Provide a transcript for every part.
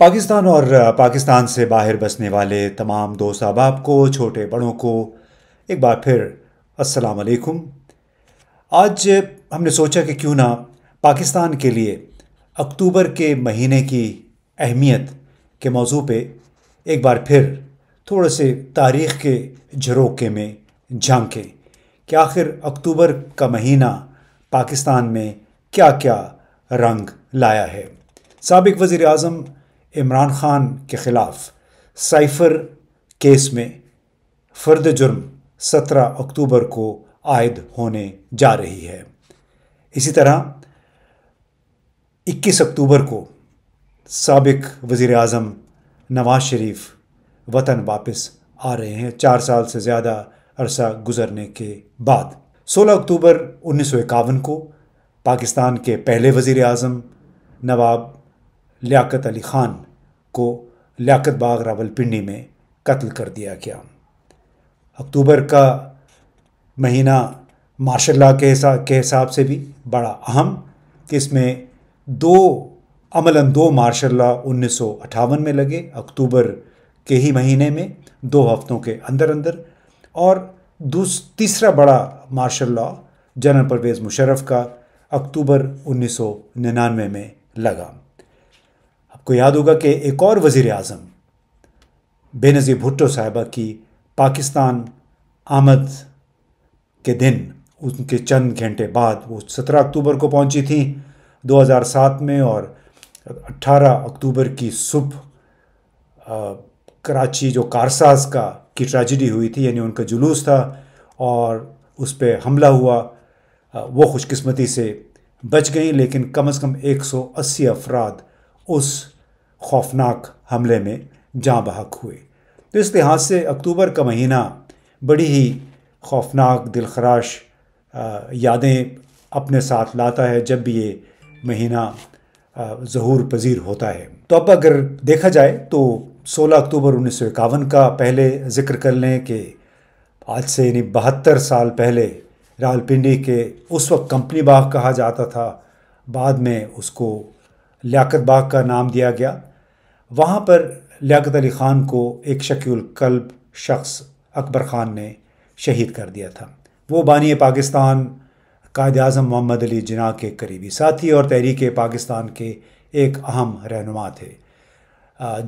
पाकिस्तान और पाकिस्तान से बाहर बसने वाले तमाम दोस्त अहबाब को छोटे बड़ों को एक बार फिर अस्सलाम वालेकुम आज हमने सोचा कि क्यों ना पाकिस्तान के लिए अक्टूबर के महीने की अहमियत के मौजू पे एक बार फिर थोड़े से तारीख़ के झरोके में झांकें कि आखिर अक्टूबर का महीना पाकिस्तान में क्या क्या रंग लाया है सबक वज़ी अजम इमरान खान के ख़िलाफ़ साइफर केस में फर्द जुर्म 17 अक्टूबर को आयद होने जा रही है इसी तरह 21 अक्टूबर को सबक वज़ी अजम नवाज शरीफ वतन वापस आ रहे हैं चार साल से ज़्यादा अरसा गुज़रने के बाद 16 अक्टूबर उन्नीस को पाकिस्तान के पहले वज़ी अजम नवाब लियाकत अली ख़ान को लियाकत बाग रावलपिंडी में कत्ल कर दिया गया अक्टूबर का महीना मार्शल लॉ के हिसाब के हिसाब से भी बड़ा अहम इसमें दो अमलन दो मार्शल लॉ उन्नीस में लगे अक्टूबर के ही महीने में दो हफ्तों के अंदर अंदर और दूस तीसरा बड़ा martial law general Pervez Musharraf का अक्टूबर 1999 में लगा आपको याद होगा कि एक और वज़ी अजम बेनज़ीर भुट्टो साहिबा की पाकिस्तान आमद के दिन उनके चंद घंटे बाद वो 17 अक्टूबर को पहुंची थी 2007 में और 18 अक्टूबर की सुबह कराची जो कारसाज का की ट्रेजिडी हुई थी यानी उनका जुलूस था और उस पर हमला हुआ वो खुशकस्मती से बच गई लेकिन कम अज़ कम 180 अफराद उस खौफनाक हमले में जाँ बहक हुए तो इस लिहाज से अक्टूबर का महीना बड़ी ही खौफनाक दिलखराश यादें अपने साथ लाता है जब भी ये महीना जहूर पजीर होता है तो अब अगर देखा जाए तो 16 अक्टूबर उन्नीस का पहले ज़िक्र कर लें कि आज से यानी बहत्तर साल पहले रालपिंडी के उस वक्त कंपनी बाग कहा जाता था बाद में उसको लियाकत बाग का नाम दिया गया वहाँ पर लियात अली ख़ान को एक शकील कल्ब शख्स अकबर ख़ान ने शहीद कर दिया था वो बानी पाकिस्तान कायद अजम मोहम्मद अली जिना के करीबी साथी और तहरीक पाकिस्तान के एक अहम रहनुमा थे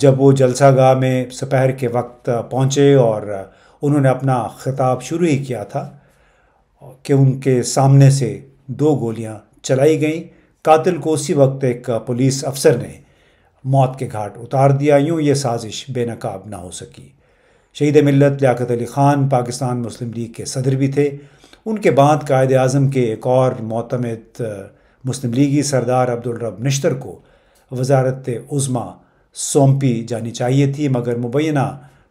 जब वो जलसा गाह में सपहर के वक्त पहुँचे और उन्होंने अपना खिताब शुरू ही किया था कि उनके सामने से दो गोलियाँ चलाई गईं कातिल को उसी वक्त एक पुलिस अफसर ने मौत के घाट उतार दिया यूँ ये साजिश बेनकाब ना हो सकी शहीद मिलत लियाकत अली ख़ान पाकिस्तान मुस्लिम लीग के सदर भी थे उनके बाद कायद अजम के एक और मतमद मुस्लिम लीगी सरदार अब्दुलरब नश्तर को वजारत उज़मा सौंपी जानी चाहिए थी मगर मुबैना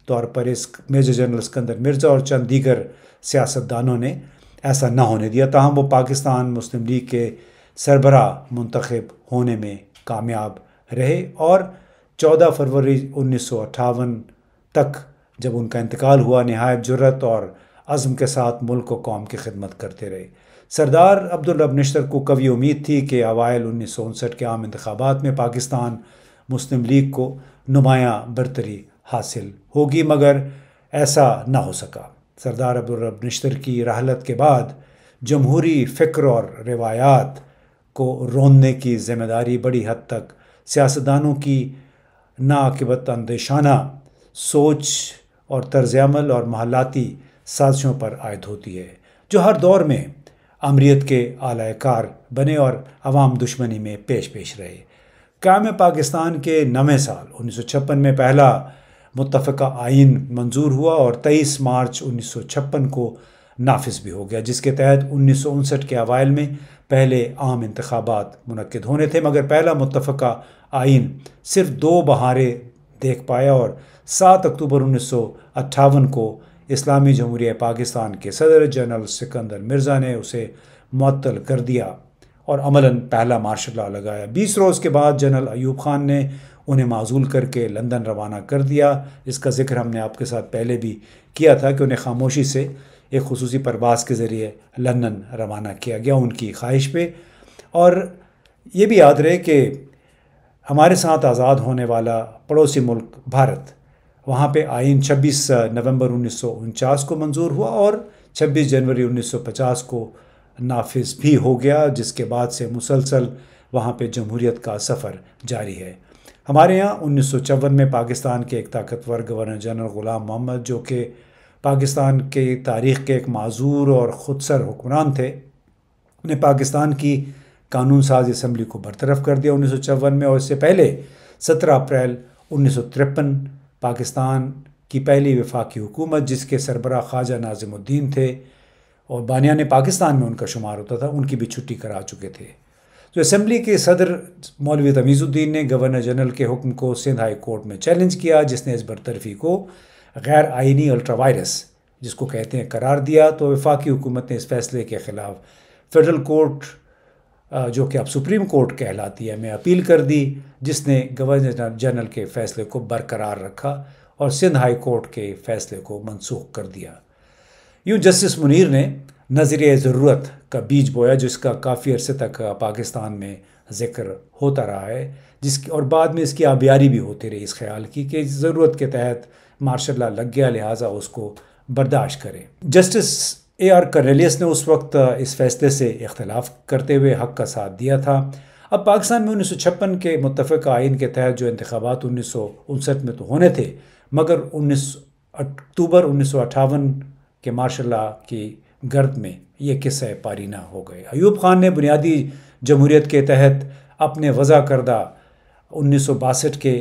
तौर पर इस मेजर जनरल सिकंदर मिर्ज़ा और चंद दीगर सियासतदानों ने ऐसा ना होने दिया तहम वो पाकिस्तान मुस्लिम लीग के सरबरा मंतखब होने में कामयाब रहे और 14 फरवरी उन्नीस तक जब उनका इंतकाल हुआ नहायत जुर्रत और अज़म के साथ मुल्क व कौम की खिदमत करते रहे सरदार अब्दुल रब नश्तर को कभी उम्मीद थी कि अवायल उन्नीस सौ उनसठ के आम इंतबात में पाकिस्तान मुस्लिम लीग को नुमाया बरतरी हासिल होगी मगर ऐसा ना हो सका सरदार अब्दुल रब नश्तर की राहलत के बाद जमहूरी फ़िक्र और रिवायात को रोनने की जिम्मेदारी बड़ी हद तक सियासतदानों की नाकबत अंदेशाना सोच और तर्जमल और महलाती साजिशों पर आयद होती है जो हर दौर में अमरीत के आलाकार बने और अवाम दुश्मनी में पेश पेश रहे कायम पाकिस्तान के नवे साल उन्नीस सौ छप्पन में पहला मुतफ़ा आइन मंजूर हुआ और तेईस मार्च उन्नीस सौ छप्पन को नाफिज भी हो गया जिसके तहत उन्नीस सौ उनसठ के अवायल में पहले आम इंतबात मनकद होने थे मगर पहला मुतफ़ा आइन सिर्फ दो बहारें देख पाया और सात अक्टूबर उन्नीस सौ अट्ठावन को इस्लामी जमहूरिया पाकिस्तान के सदर जनरल सिकंदर मिर्ज़ा ने उसे मअल कर दिया और अमलन पहला मार्शल लगाया बीस रोज़ के बाद जनरल अयूब खान ने उन्हें माजूल करके लंदन रवाना कर दिया इसका जिक्र हमने आपके साथ पहले भी किया था कि उन्हें खामोशी से एक खसूसी परवास के ज़रिए लंदन रवाना किया गया उनकी ख्वाहिश पे और ये भी याद रहे कि हमारे साथ आज़ाद होने वाला पड़ोसी मुल्क भारत वहाँ पे आइन 26 नवंबर उन्नीस को मंजूर हुआ और 26 जनवरी 1950 को नाफिज भी हो गया जिसके बाद से मुसलसल वहाँ पे जमहूरीत का सफ़र जारी है हमारे यहाँ उन्नीस में पाकिस्तान के एक ताकतवर गवर्नर जनरल ग़ुलाम मोहम्मद जो कि पाकिस्तान के तारीख़ के एक माजूर और खुदसर हुक्मरान थे उन्हें पाकिस्तान की कानून साज इसम्बली को बरतरफ कर दिया उन्नीस में और इससे पहले सत्रह अप्रैल उन्नीस पाकिस्तान की पहली वफाकी हुकूमत जिसके सरबरा ख्वाजा नाजिमुद्दीन थे और ने पाकिस्तान में उनका शुमार होता था उनकी भी छुट्टी करा चुके थे तो असम्बली के सदर मौलवी तमीज़ुद्दीन ने गवर्नर जनरल के हुक्म को सिंध हाई कोर्ट में चैलेंज किया जिसने इस बरतरफी को गैर आइनी अल्ट्रा वायरस जिसको कहते हैं करार दिया तो वफाकी हुकूमत ने इस फैसले के ख़िलाफ़ फेडरल कोर्ट जो कि अब सुप्रीम कोर्ट कहलाती है मैं अपील कर दी जिसने गवर्नर जनरल के फ़ैसले को बरकरार रखा और सिंध हाई कोर्ट के फ़ैसले को मनसूख कर दिया यूँ जस्टिस मुनीर ने नज़र ज़रूरत का बीज बोया जिसका काफ़ी अरसे तक पाकिस्तान में जिक्र होता रहा है जिसकी और बाद में इसकी आबियारी भी होती रही इस ख्याल की कि ज़रूरत के तहत मार्शल ला लग गया लिहाजा उसको बर्दाश्त करें जस्टिस ए आर करेलियस ने उस वक्त इस फैसले से इख्तलाफ करते हुए हक का साथ दिया था अब पाकिस्तान में उन्नीस सौ छप्पन के मुतफ़ आइन के तहत जो इंतबात उन्नीस सौ उनसठ में तो होने थे मगर उन्नीस अक्टूबर उन्नीस सौ अट्ठावन के मार्शल ला की गर्द में ये किस्से पारीना हो गए अयूब खान ने बुनियादी जमहूरीत के तहत अपने वज़ा करदा उन्नीस सौ बासठ के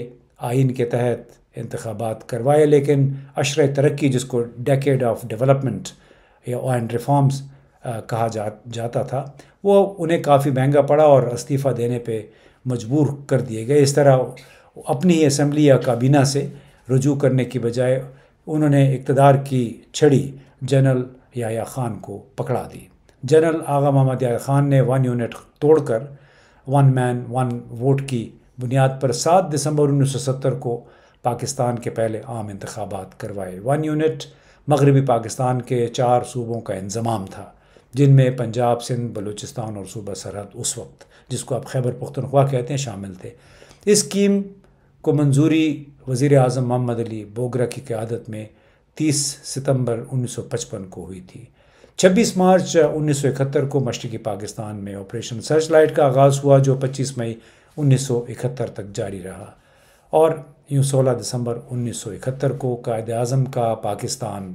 आइन के तहत इंतबात करवाए लेकिन अशर तरक्की जिसको decade of development and reforms कहा जा जाता था वो उन्हें काफ़ी महंगा पड़ा और इस्तीफ़ा देने पे मजबूर कर दिए गए इस तरह अपनी ही असम्बली या काबीना से रजू करने की बजाय उन्होंने इकतदार की छड़ी जनरल याया खान को पकड़ा दी जनरल आगा मोहम्मद याया खान ने वन यूनिट तोड़कर वन मैन वन वोट की बुनियाद पर 7 दिसंबर 1970 को पाकिस्तान के पहले आम इंतबात करवाए वन यूनिट मगरबी पाकिस्तान के चार सूबों का इंजमाम था जिनमें पंजाब सिंध बलूचिस्तान और सूबा सरहद उस वक्त जिसको आप खैबर पुख्तनख्वा कहते हैं शामिल थे इस स्कीम को मंजूरी वज़ी अजम मोहम्मद अली बोगरा की क्यादत में 30 सितंबर 1955 को हुई थी 26 मार्च 1971 को मशरक़ी पाकिस्तान में ऑपरेशन सर्च लाइट का आगाज़ हुआ जो 25 मई 1971 तक जारी रहा और यूँ 16 दिसंबर 1971 को कायद अजम का पाकिस्तान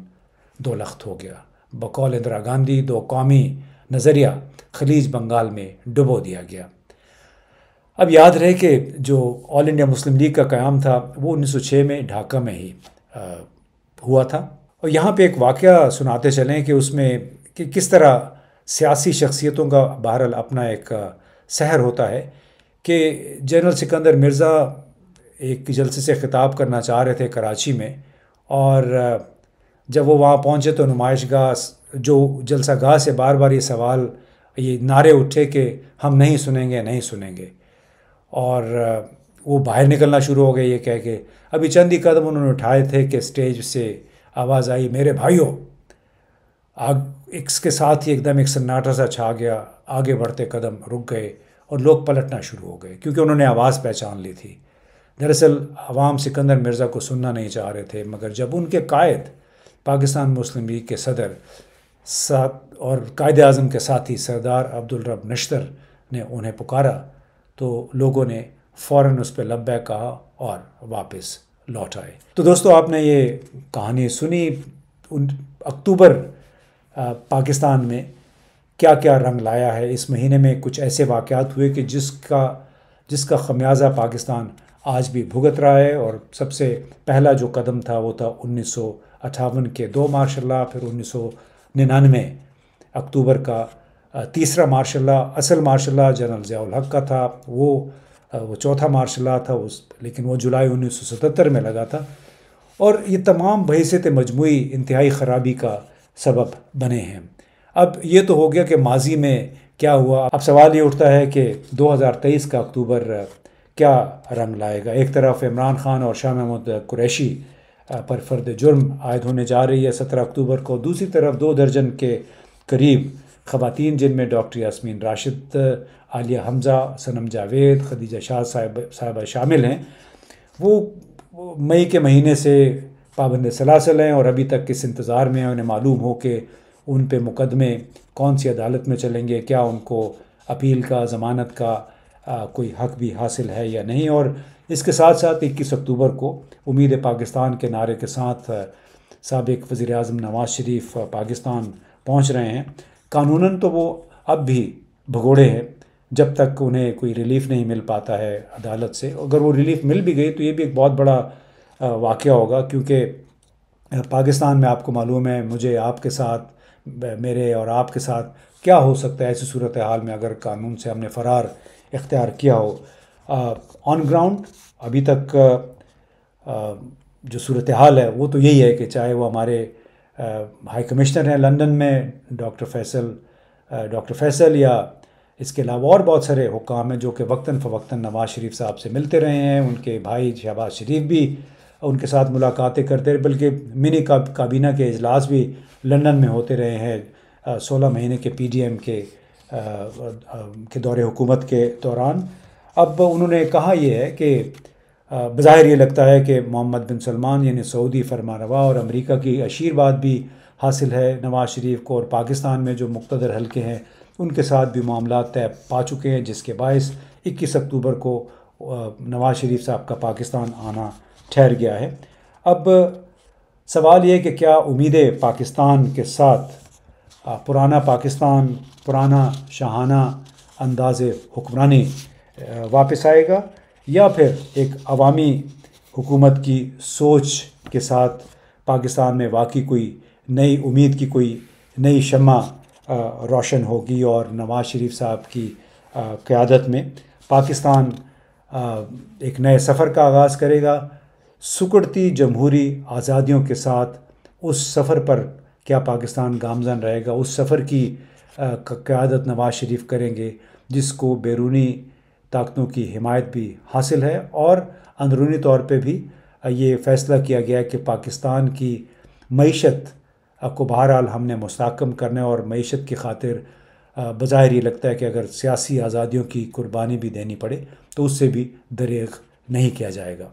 दो लख्त हो गया बकौल इंदिरा गांधी दो कौमी नज़रिया खलीज बंगाल में डुबो दिया गया अब याद रहे कि जो ऑल इंडिया मुस्लिम लीग का क़्याम था वो 1906 में ढाका में ही आ, हुआ था और यहाँ पे एक वाक़ सुनाते चलें कि उसमें कि किस तरह सियासी शख्सियतों का बहरहाल अपना एक सहर होता है कि जनरल सिकंदर मिर्ज़ा एक जलसे से ख़िताब करना चाह रहे थे कराची में और जब वो वहाँ पहुँचे तो नुमाइश गाह जो जलसा गाह से बार बार ये सवाल ये नारे उठे कि हम नहीं सुनेंगे नहीं सुनेंगे और वो बाहर निकलना शुरू हो गए ये कह के अभी चंद ही कदम उन्होंने उठाए थे कि स्टेज से आवाज़ आई मेरे भाइयों आग इसके साथ ही एकदम एक सन्नाटा सा छा गया आगे बढ़ते कदम रुक गए और लोग पलटना शुरू हो गए क्योंकि उन्होंने आवाज़ पहचान ली थी दरअसल अवाम सिकंदर मिर्ज़ा को सुनना नहीं चाह रहे थे मगर जब उनके कायद पाकिस्तान मुस्लिम लीग के सदर साथ और कायद अजम के साथी सरदार अब्दुलरब नश्तर ने उन्हें पुकारा तो लोगों ने फ़ौर उस पर लब्बै कहा और वापस लौट आए तो दोस्तों आपने ये कहानी सुनी उन अक्टूबर पाकिस्तान में क्या क्या रंग लाया है इस महीने में कुछ ऐसे वाक़ हुए कि जिसका जिसका खमियाजा पाकिस्तान आज भी भुगत रहा है और सबसे पहला जो कदम था वो था उन्नीस के दो मार्शल फिर उन्नीस अक्टूबर का तीसरा मार्शल असल मार्शल जनरल ज़ियाउल हक का था वो वो चौथा मार्शल था उस लेकिन वो जुलाई 1977 में लगा था और ये तमाम बहसीत मजमू इंतहाई ख़राबी का सबब बने हैं अब ये तो हो गया कि माजी में क्या हुआ अब सवाल ये उठता है कि 2023 का अक्टूबर क्या रंग लाएगा एक तरफ इमरान खान और शाह महमूद कुरैशी पर फर्द जुर्म आयद होने जा रही है सत्रह अक्टूबर को दूसरी तरफ दो दर्जन के करीब ख़वान जिनमें डॉक्टर यासमीन राशिद आलिया हमज़ा सनम जावेद खदीजा शाह साहब साहबा शामिल हैं वो मई के महीने से पाबंद सलासल हैं और अभी तक किस इंतज़ार में हैं उन्हें मालूम हो कि उन पर मुकदमे कौन सी अदालत में चलेंगे क्या उनको अपील का ज़मानत का आ, कोई हक भी हासिल है या नहीं और इसके साथ साथ 21 अक्टूबर को उम्मीद पाकिस्तान के नारे के साथ सबक वज़ी अजम नवाज शरीफ पाकिस्तान पहुँच रहे हैं कानून तो वो अब भी भगोड़े हैं जब तक उन्हें कोई रिलीफ नहीं मिल पाता है अदालत से अगर वो रिलीफ मिल भी गई तो ये भी एक बहुत बड़ा वाक़ होगा क्योंकि पाकिस्तान में आपको मालूम है मुझे आपके साथ मेरे और आपके साथ क्या हो सकता है ऐसी सूरत हाल में अगर कानून से हमने फ़रार इख्तियार किया हो ऑन ग्राउंड अभी तक आ, जो सूरत हाल है वो तो यही है कि चाहे वो हमारे हाई कमिश्नर हैं लंदन में डॉक्टर फैसल डॉक्टर फैसल या इसके अलावा और बहुत सारे हुकाम हैं जो कि वक्ता फ़वक्ता नवाज़ शरीफ साहब से मिलते रहे हैं उनके भाई शहबाज शरीफ भी उनके साथ मुलाकातें करते रहे बल्कि मिनी काबीना के अजलास भी लंदन में होते रहे हैं सोलह महीने के पी डी एम के के दौर हुकूमत के दौरान अब उन्होंने कहा यह है कि बज़ाहिर ये लगता है कि मोहम्मद बिन सलमान यानी सऊदी फरमानवा और अमेरिका की आशीर्वाद भी हासिल है नवाज शरीफ को और पाकिस्तान में जो मुख्तर हल्के हैं उनके साथ भी मामला तय पा चुके हैं जिसके बायस इक्कीस अक्टूबर को नवाज शरीफ साहब का पाकिस्तान आना ठहर गया है अब सवाल ये कि क्या उम्मीदें पाकिस्तान के साथ पुराना पाकिस्तान पुराना शाहाना अंदाज हुक्मरानी वापस आएगा या फिर एक अवामी हुकूमत की सोच के साथ पाकिस्तान में वाकई कोई नई उम्मीद की कोई नई शमा रोशन होगी और नवाज़ शरीफ साहब की क़्यादत में पाकिस्तान एक नए सफ़र का आगाज़ करेगा सुकड़ती जमहूरी आज़ादियों के साथ उस सफ़र पर क्या पाकिस्तान गामजन रहेगा उस सफ़र की क़्यादत नवाज शरीफ करेंगे जिसको बैरूनी ताकतों की हिमायत भी हासिल है और अंदरूनी तौर पे भी ये फ़ैसला किया गया कि पाकिस्तान की मीशत को बहरहाल हमने मस्कम करने और मीशत की खातिर बज़ाहिर ये लगता है कि अगर सियासी आज़ादियों की कुर्बानी भी देनी पड़े तो उससे भी दरेग नहीं किया जाएगा